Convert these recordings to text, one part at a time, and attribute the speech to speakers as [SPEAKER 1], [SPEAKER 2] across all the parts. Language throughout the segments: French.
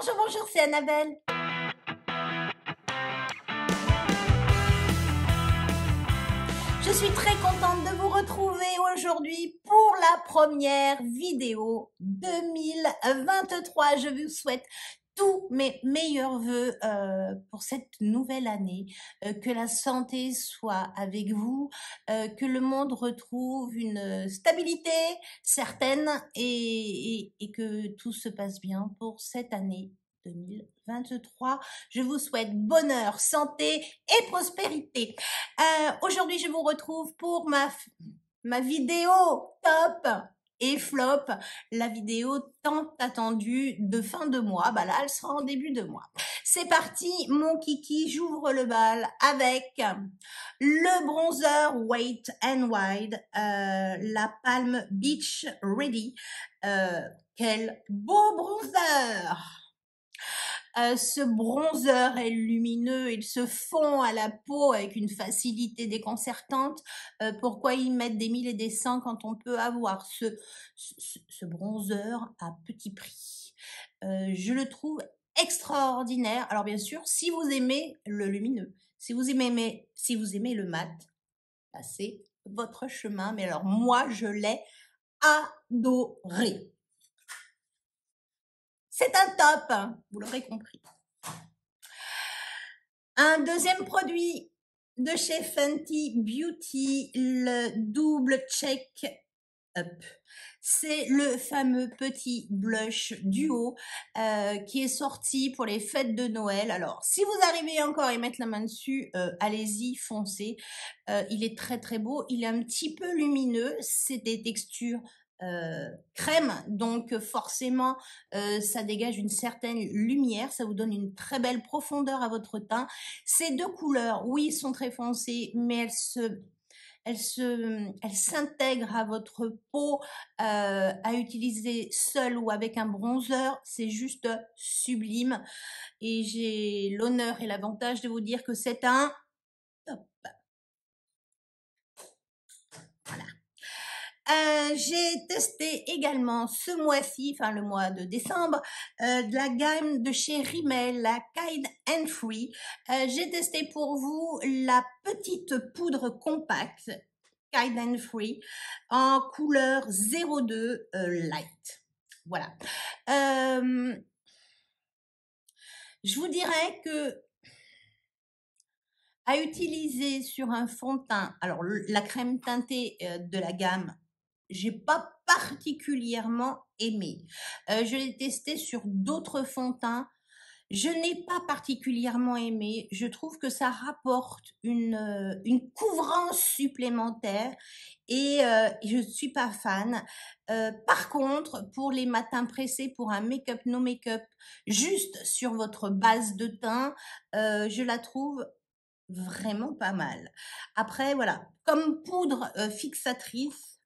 [SPEAKER 1] Bonjour, bonjour, c'est Annabelle. Je suis très contente de vous retrouver aujourd'hui pour la première vidéo 2023. Je vous souhaite tous mes meilleurs voeux euh, pour cette nouvelle année. Euh, que la santé soit avec vous, euh, que le monde retrouve une stabilité certaine et, et, et que tout se passe bien pour cette année 2023. Je vous souhaite bonheur, santé et prospérité. Aujourd'hui, je vous retrouve pour ma, ma vidéo top et flop, la vidéo tant attendue de fin de mois. Bah là, elle sera en début de mois. C'est parti, mon kiki, j'ouvre le bal avec le bronzer Weight and Wide, euh, la Palm Beach Ready. Euh, quel beau bronzer euh, ce bronzer est lumineux, il se fond à la peau avec une facilité déconcertante. Euh, pourquoi y mettre des mille et des cents quand on peut avoir ce, bronzer à petit prix euh, Je le trouve extraordinaire. Alors bien sûr, si vous aimez le lumineux, si vous aimez, si vous aimez le mat, passez bah, votre chemin. Mais alors moi, je l'ai adoré. C'est un top, hein, vous l'aurez compris. Un deuxième produit de chez Fenty Beauty, le double check up. C'est le fameux petit blush duo euh, qui est sorti pour les fêtes de Noël. Alors, si vous arrivez encore et mettre la main dessus, euh, allez-y, foncez. Euh, il est très très beau. Il est un petit peu lumineux. C'est des textures euh, crème, donc forcément euh, ça dégage une certaine lumière, ça vous donne une très belle profondeur à votre teint. Ces deux couleurs, oui, sont très foncées, mais elles se elles se, s'intègrent à votre peau, euh, à utiliser seule ou avec un bronzer, c'est juste sublime. Et j'ai l'honneur et l'avantage de vous dire que c'est un top. Voilà. Euh, j'ai testé également ce mois-ci, enfin le mois de décembre, euh, de la gamme de chez Rimmel, la Kind Free. Euh, j'ai testé pour vous la petite poudre compacte Kind Free en couleur 02 Light. Voilà. je vous dirais que à utiliser sur un fond de teint, alors la crème teintée de la gamme j'ai pas particulièrement aimé. Euh, je l'ai testé sur d'autres fonds de teint. Je n'ai pas particulièrement aimé. Je trouve que ça rapporte une, euh, une couvrance supplémentaire et euh, je ne suis pas fan. par contre, pour les matins pressés, pour un make-up no make-up, juste sur votre base de teint, je la trouve vraiment pas mal. Après, voilà, comme poudre fixatrice,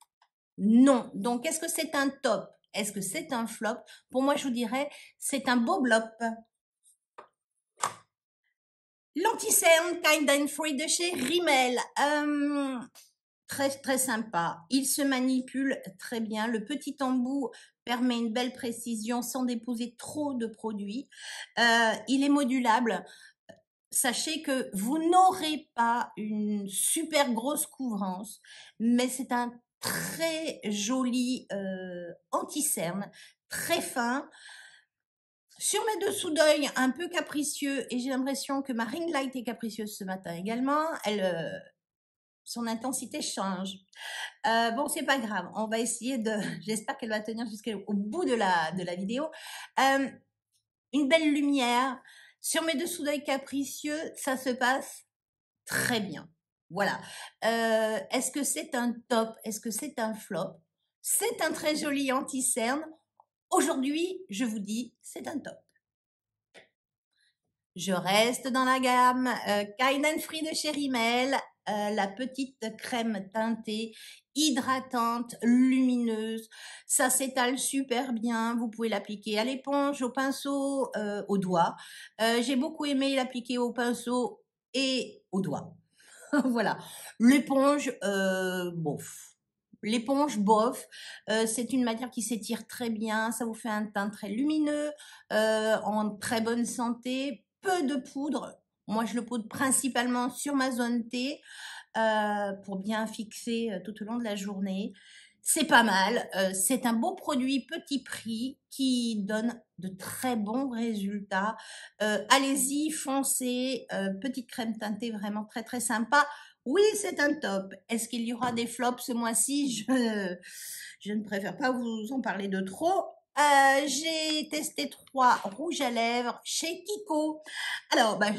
[SPEAKER 1] non. Donc, est-ce que c'est un top Est-ce que c'est un flop Pour moi, je vous dirais, c'est un beau blop. lanti Kind and Free de chez Rimmel. Hum, très, très sympa. Il se manipule très bien. Le petit embout permet une belle précision sans déposer trop de produits. Euh, il est modulable sachez que vous n'aurez pas une super grosse couvrance, mais c'est un très joli euh, anti-cerne, très fin. Sur mes dessous d'œil, un peu capricieux, et j'ai l'impression que ma ring light est capricieuse ce matin également. Elle, euh, son intensité change. Euh, bon, c'est pas grave. On va essayer de. J'espère qu'elle va tenir jusqu'au bout de la de la vidéo. une belle lumière sur mes dessous d'œil capricieux, ça se passe très bien. Voilà. Euh, est-ce que c'est un top Est-ce que c'est un flop C'est un très joli anti-cerne. Aujourd'hui, je vous dis, c'est un top. Je reste dans la gamme euh, Free de chez euh, la petite crème teintée, hydratante, lumineuse. Ça s'étale super bien. Vous pouvez l'appliquer à l'éponge, au pinceau, euh, au doigt. J'ai beaucoup aimé l'appliquer au pinceau et au doigt. voilà. L'éponge, euh, bof. L'éponge, bof. Euh, c'est une matière qui s'étire très bien. Ça vous fait un teint très lumineux, euh, en très bonne santé. Peu de poudre. Moi, je le poudre principalement sur ma zone T pour bien fixer tout au long de la journée. C'est pas mal. Euh, c'est un beau produit petit prix qui donne de très bons résultats. Euh, allez-y, foncez. Euh, petite crème teintée vraiment très très sympa. Oui, c'est un top. Est-ce qu'il y aura des flops ce mois-ci je, je ne préfère pas vous en parler de trop. J'ai testé trois rouges à lèvres chez Kiko. Alors, bah,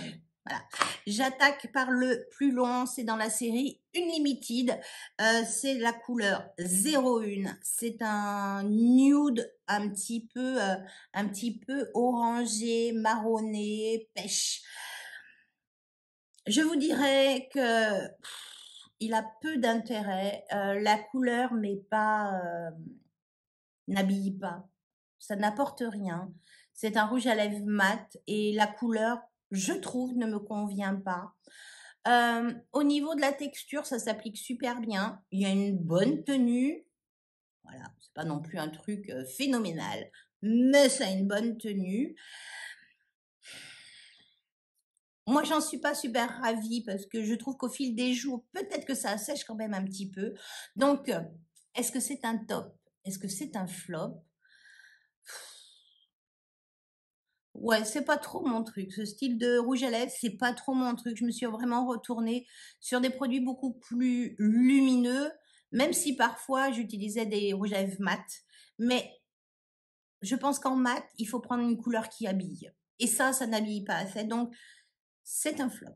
[SPEAKER 1] J'attaque par le plus long, c'est dans la série Unlimited. Euh, c'est la couleur 01. C'est un nude un petit peu, euh, un petit peu orangé, marronné, pêche. Je vous dirais que il a peu d'intérêt. Euh, la couleur, n'est pas n'habille pas. Ça n'apporte rien. C'est un rouge à lèvres mat et la couleur je trouve, ne me convient pas. Euh, au niveau de la texture, ça s'applique super bien. Il y a une bonne tenue. Voilà, c'est pas non plus un truc euh, phénoménal, mais ça a une bonne tenue. Moi, j'en suis pas super ravie parce que je trouve qu'au fil des jours, peut-être que ça sèche quand même un petit peu. Donc, euh, est-ce que c'est un top Est-ce que c'est un flop Ouais, c'est pas trop mon truc. Ce style de rouge à lèvres, c'est pas trop mon truc. Je me suis vraiment retournée sur des produits beaucoup plus lumineux, même si parfois j'utilisais des rouges à lèvres mat. Mais je pense qu'en mat, il faut prendre une couleur qui habille. Et ça, ça n'habille pas assez. Donc, c'est un flop.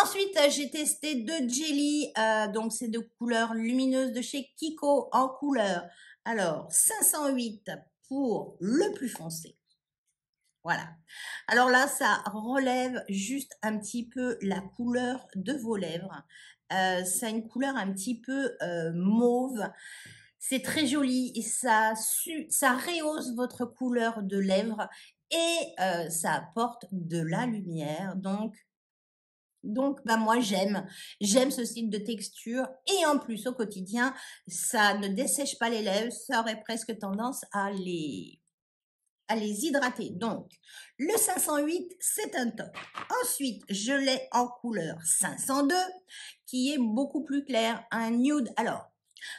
[SPEAKER 1] Ensuite, euh, j'ai testé deux jelly. Euh, donc, c'est de couleur lumineuse de chez Kiko en couleur. Alors, 508 pour le plus foncé. Voilà. Alors là, ça relève juste un petit peu la couleur de vos lèvres. c'est euh, une couleur un petit peu euh, mauve. C'est très joli et ça, ça rehausse votre couleur de lèvres et euh, ça apporte de la lumière. Donc, donc, bah moi j'aime, j'aime ce style de texture et en plus au quotidien, ça ne dessèche pas les lèvres, ça aurait presque tendance à les à les hydrater. Donc, le 508, c'est un top. Ensuite, je l'ai en couleur 502, qui est beaucoup plus clair, un nude. Alors,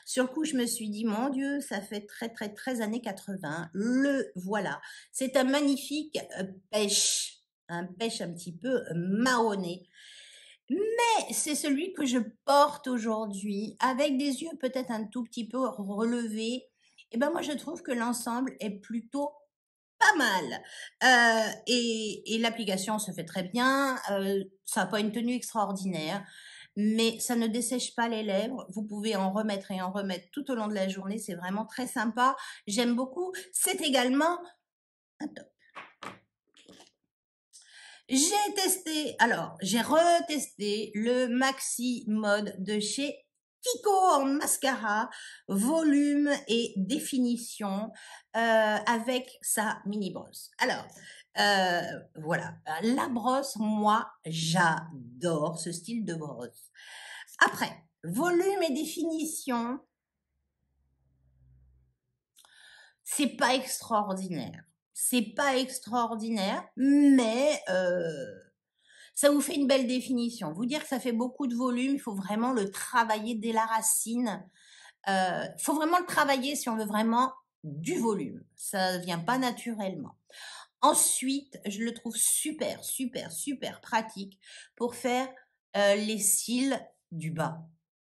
[SPEAKER 1] sur le coup, je me suis dit, mon Dieu, ça fait très, très, très années 80. Le voilà. C'est un magnifique euh, pêche, un pêche un petit peu marronné mais c'est celui que je porte aujourd'hui, avec des yeux peut-être un tout petit peu relevés. Et eh ben moi, je trouve que l'ensemble est plutôt pas mal. Euh, et, l'application se fait très bien. Euh, ça n'a pas une tenue extraordinaire, mais ça ne dessèche pas les lèvres. Vous pouvez en remettre et en remettre tout au long de la journée. C'est vraiment très sympa. J'aime beaucoup. C'est également un top. J'ai testé, alors j'ai retesté le Maxi Mode de chez Kiko en mascara, volume et définition euh, avec sa mini brosse. Alors euh, voilà, la brosse, moi j'adore ce style de brosse. Après, volume et définition, c'est pas extraordinaire. C'est pas extraordinaire, mais euh, ça vous fait une belle définition. Vous dire que ça fait beaucoup de volume, il faut vraiment le travailler dès la racine. Il euh, faut vraiment le travailler si on veut vraiment du volume. Ça ne vient pas naturellement. Ensuite, je le trouve super, super, super pratique pour faire euh, les cils du bas.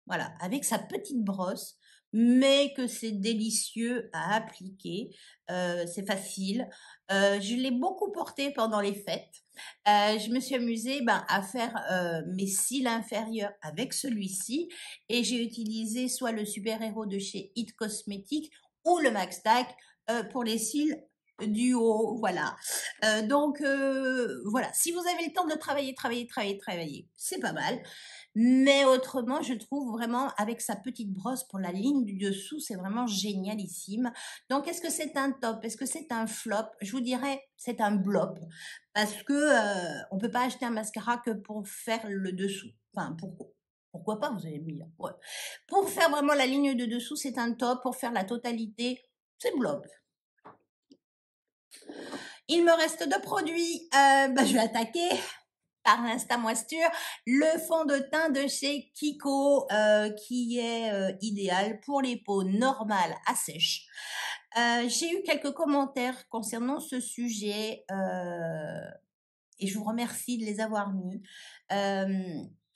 [SPEAKER 1] Voilà, avec sa petite brosse, mais que c'est délicieux à appliquer. Euh, c'est facile. Euh, je l'ai beaucoup porté pendant les fêtes. Euh, je me suis amusée ben, à faire mes cils inférieurs avec celui-ci et j'ai utilisé soit le super-héros de chez IT Cosmetics ou le Max pour les cils du haut, voilà. donc voilà, si vous avez le temps de travailler, travailler, travailler, travailler, c'est pas mal. Mais autrement, je trouve vraiment avec sa petite brosse pour la ligne du dessous, c'est vraiment génialissime. Donc, est-ce que c'est un top Est-ce que c'est un flop Je vous dirais, c'est un blop parce que ne euh, on peut pas acheter un mascara que pour faire le dessous. Enfin, pourquoi pourquoi pas, vous avez mis Pour faire vraiment la ligne de dessous, c'est un top. Pour faire la totalité, c'est blob. Il me reste deux produits. Euh, bah, je vais attaquer par l'Insta Moisture, le fond de teint de chez Kiko euh, qui est euh, idéal pour les peaux normales à sèche. Euh, j'ai eu quelques commentaires concernant ce sujet et je vous remercie de les avoir mis.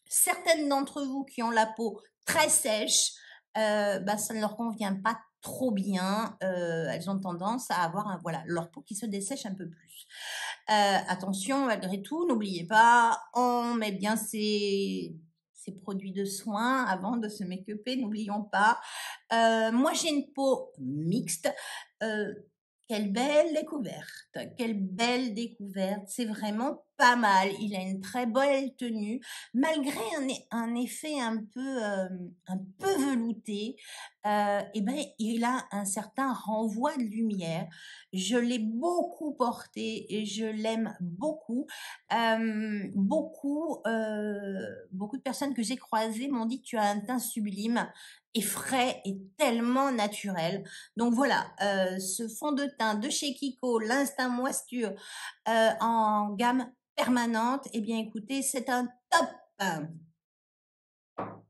[SPEAKER 1] certaines d'entre vous qui ont la peau très sèche, bah, ça ne leur convient pas trop bien. elles ont tendance à avoir un, voilà, leur peau qui se dessèche un peu plus. Euh, attention, malgré tout, n'oubliez pas, on met bien ses, ses produits de soins avant de se make n'oublions pas. Euh, moi, j'ai une peau mixte. Euh, quelle belle découverte, quelle belle découverte. C'est vraiment pas mal. Il a une très belle tenue, malgré un, effet un peu, un peu velouté. Euh, eh ben, il a un certain renvoi de lumière. Je l'ai beaucoup porté et je l'aime beaucoup. beaucoup, euh, beaucoup de personnes que j'ai croisées m'ont dit tu as un teint sublime et frais et tellement naturel. Donc voilà, euh, ce fond de teint de chez Kiko, l'instinct moisture, euh, en gamme permanente, et eh bien écoutez, c'est un top. Voilà.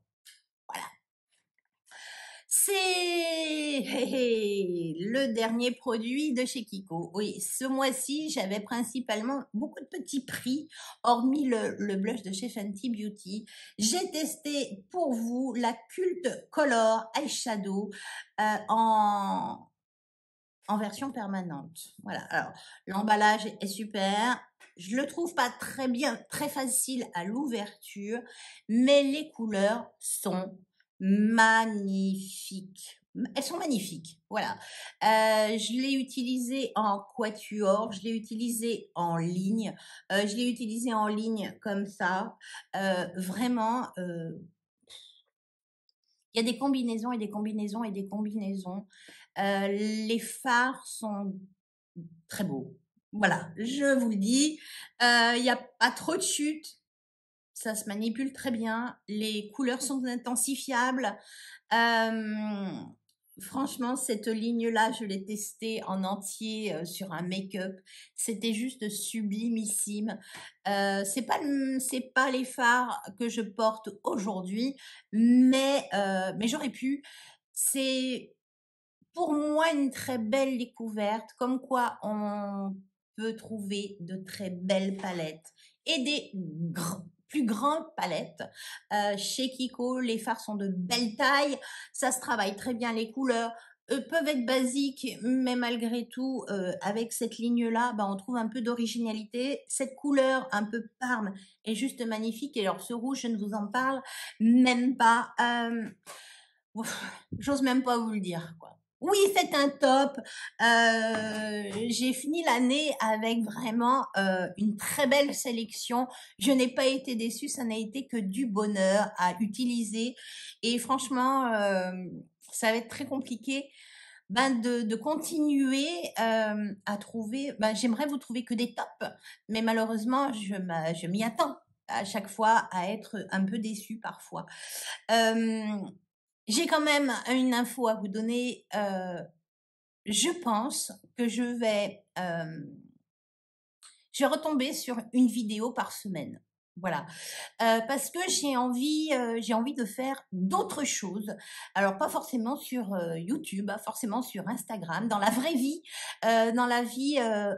[SPEAKER 1] C'est le dernier produit de chez Kiko. Oui, ce mois-ci, j'avais principalement beaucoup de petits prix, hormis le, blush de chez Fenty Beauty. J'ai testé pour vous la culte Color Eyeshadow euh, en en version permanente. Voilà. Alors, l'emballage est super. Je le trouve pas très bien, très facile à l'ouverture, mais les couleurs sont magnifiques. Elles sont magnifiques. Voilà. Euh, je l'ai utilisé en quatuor, je l'ai utilisé en ligne, euh, je l'ai utilisé en ligne comme ça. Euh, vraiment, il y a des combinaisons et des combinaisons et des combinaisons. Euh, les phares sont très beaux. Voilà, je vous le dis. Euh, il n'y a pas trop de chute. Ça se manipule très bien. Les couleurs sont intensifiables. Euh, franchement, cette ligne-là, je l'ai testée en entier sur un make-up. C'était juste sublimissime. Ce c'est pas c'est pas les fards que je porte aujourd'hui, mais mais j'aurais pu. C'est pour moi une très belle découverte, comme quoi on peut trouver de très belles palettes et des plus grandes palettes. Euh, chez Kiko, les fards sont de belle taille, ça se travaille très bien les couleurs, peuvent être basiques, mais malgré tout, euh, avec cette ligne-là, bah, on trouve un peu d'originalité. Cette couleur un peu parme est juste magnifique. Et alors ce rouge, je ne vous en parle même pas. Euh, j'ose même pas vous le dire. Quoi oui, c'est un top. Euh, j'ai fini l'année avec vraiment euh, une très belle sélection. Je n'ai pas été déçue, ça n'a été que du bonheur à utiliser. Et franchement, euh, ça va être très compliqué ben de, continuer à trouver. Ben, J'aimerais vous trouver que des tops, mais malheureusement, je m'y attends à chaque fois à être un peu déçue parfois. J'ai quand même une info à vous donner. Euh, je pense que je vais, euh, je retomber sur une vidéo par semaine. Voilà, euh, parce que j'ai envie, euh, j'ai envie de faire d'autres choses. Alors pas forcément sur YouTube, hein, forcément sur Instagram, dans la vraie vie, dans la vie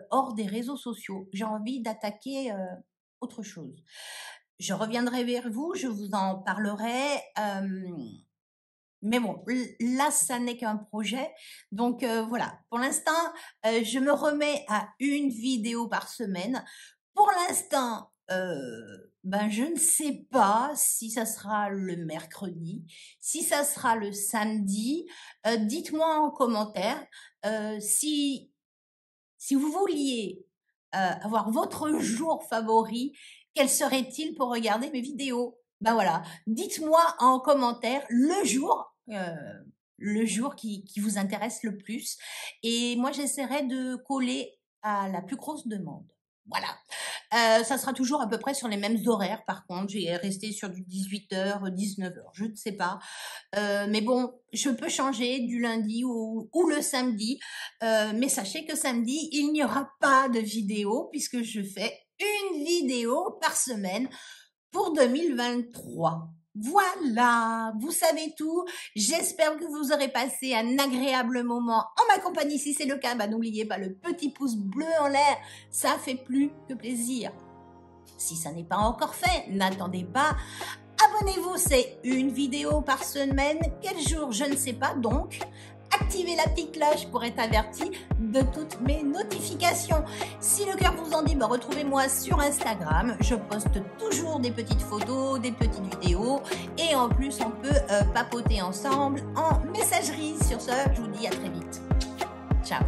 [SPEAKER 1] hors des réseaux sociaux. J'ai envie d'attaquer autre chose. Je reviendrai vers vous, je vous en parlerai. Mais bon, là, ça n'est qu'un projet. Donc euh, voilà, pour l'instant, euh, je me remets à une vidéo par semaine. Pour l'instant, euh, ben je ne sais pas si ça sera le mercredi, si ça sera le samedi. Dites-moi en commentaire si si vous vouliez avoir votre jour favori, quel serait-il pour regarder mes vidéos ben voilà, dites-moi en commentaire le jour. Euh, le jour qui, qui vous intéresse le plus. Et moi, j'essaierai de coller à la plus grosse demande. Voilà. Euh, ça sera toujours à peu près sur les mêmes horaires, par contre. J'ai resté sur du 18h, 19h, je ne sais pas. Euh, mais bon, je peux changer du lundi ou le samedi. mais sachez que samedi, il n'y aura pas de vidéo puisque je fais une vidéo par semaine pour 2023. Voilà, vous savez tout. J'espère que vous aurez passé un agréable moment en ma compagnie. Si c'est le cas, bah, n'oubliez pas le petit pouce bleu en l'air. Ça fait plus que plaisir. Si ça n'est pas encore fait, n'attendez pas. Abonnez-vous, c'est une vidéo par semaine. Quel jour, je ne sais pas. Donc, Activez la petite cloche pour être averti de toutes mes notifications. Si le cœur vous en dit, ben, retrouvez-moi sur Instagram. Je poste toujours des petites photos, des petites vidéos et en plus on peut euh, papoter ensemble en messagerie. Sur ce, je vous dis à très vite. Ciao